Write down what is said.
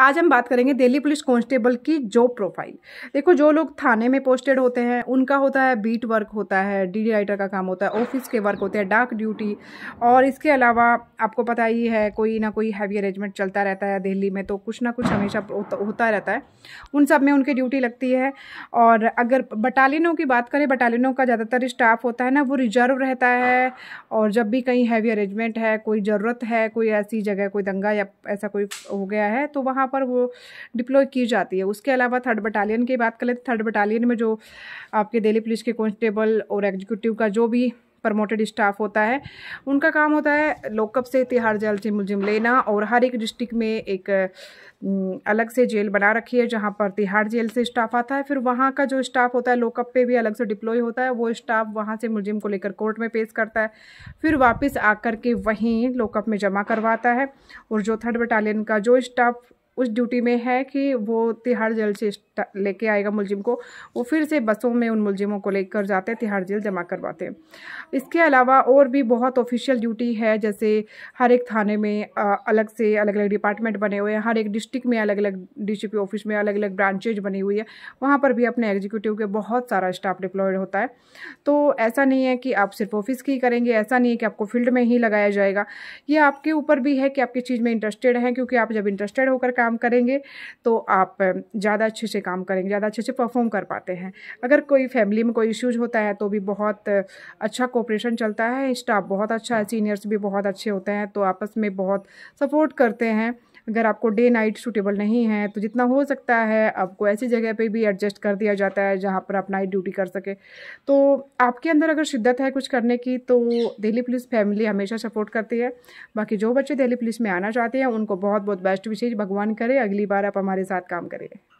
आज हम बात करेंगे दिल्ली पुलिस कांस्टेबल की जॉब प्रोफाइल देखो जो लोग थाने में पोस्टेड होते हैं उनका होता है बीट वर्क होता है डी राइटर का काम होता है ऑफिस के वर्क होते हैं डाक ड्यूटी और इसके अलावा आपको पता ही है कोई ना कोई हैवी अरेंजमेंट चलता रहता है दिल्ली में तो कुछ ना कुछ हमेशा होता रहता है उन सब में उनकी ड्यूटी लगती है और अगर बटालियनों की बात करें बटालियनों का ज़्यादातर स्टाफ होता है ना वो रिजर्व रहता है और जब भी कहीं हैवी अरेंजमेंट है कोई ज़रूरत है कोई ऐसी जगह कोई दंगा या ऐसा कोई हो गया है तो वहाँ वहाँ पर वो डिप्लॉय की जाती है उसके अलावा थर्ड बटालियन की बात करें तो थर्ड बटालियन में जो आपके दिल्ली पुलिस के कॉन्स्टेबल और एग्जीक्यूटिव का जो भी प्रमोटेड स्टाफ होता है उनका काम होता है लोकअप से तिहाड़ जेल से मुलजिम लेना और हर एक डिस्ट्रिक्ट में एक अलग से जेल बना रखी है जहाँ पर तिहाड़ जेल से स्टाफ आता है फिर वहाँ का जो स्टाफ होता है लोकअप पे भी अलग से डिप्लॉय होता है वो स्टाफ वहाँ से मुलजिम को लेकर कोर्ट में पेश करता है फिर वापस आकर के वहीं लोकअप में जमा करवाता है और जो थर्ड बटालियन का जो स्टाफ उस ड्यूटी में है कि वो तिहाड़ जेल से लेके आएगा मुलजिम को वो फिर से बसों में उन मुलजिमों को लेकर जाते हैं तिहाड़ जेल जमा करवाते हैं इसके अलावा और भी बहुत ऑफिशियल ड्यूटी है जैसे हर एक थाने में अलग से अलग अलग डिपार्टमेंट बने हुए हैं हर एक डिस्ट्रिक्ट में अलग अलग डी ऑफिस में अलग अलग ब्रांचेज बनी हुई है वहाँ पर भी अपने एग्जीक्यूटिव के बहुत सारा स्टाफ डिप्लॉयड होता है तो ऐसा नहीं है कि आप सिर्फ ऑफिस की करेंगे ऐसा नहीं है कि आपको फील्ड में ही लगाया जाएगा ये आपके ऊपर भी है कि आपकी चीज़ में इंटरेस्टेड हैं क्योंकि आप जब इंटरेस्टेड होकर काम करेंगे तो आप ज़्यादा अच्छे से काम करेंगे ज़्यादा अच्छे से परफॉर्म कर पाते हैं अगर कोई फैमिली में कोई इश्यूज होता है तो भी बहुत अच्छा कोऑपरेशन चलता है स्टाफ बहुत अच्छा है सीनियर्स भी बहुत अच्छे होते हैं तो आपस में बहुत सपोर्ट करते हैं अगर आपको डे नाइट सूटेबल नहीं है तो जितना हो सकता है आपको ऐसी जगह पे भी एडजस्ट कर दिया जाता है जहाँ पर आप नाइट ड्यूटी कर सके तो आपके अंदर अगर शिद्दत है कुछ करने की तो दिल्ली पुलिस फैमिली हमेशा सपोर्ट करती है बाकी जो बच्चे दिल्ली पुलिस में आना चाहते हैं उनको बहुत बहुत बेस्ट विशेष भगवान करे अगली बार आप हमारे साथ काम करिए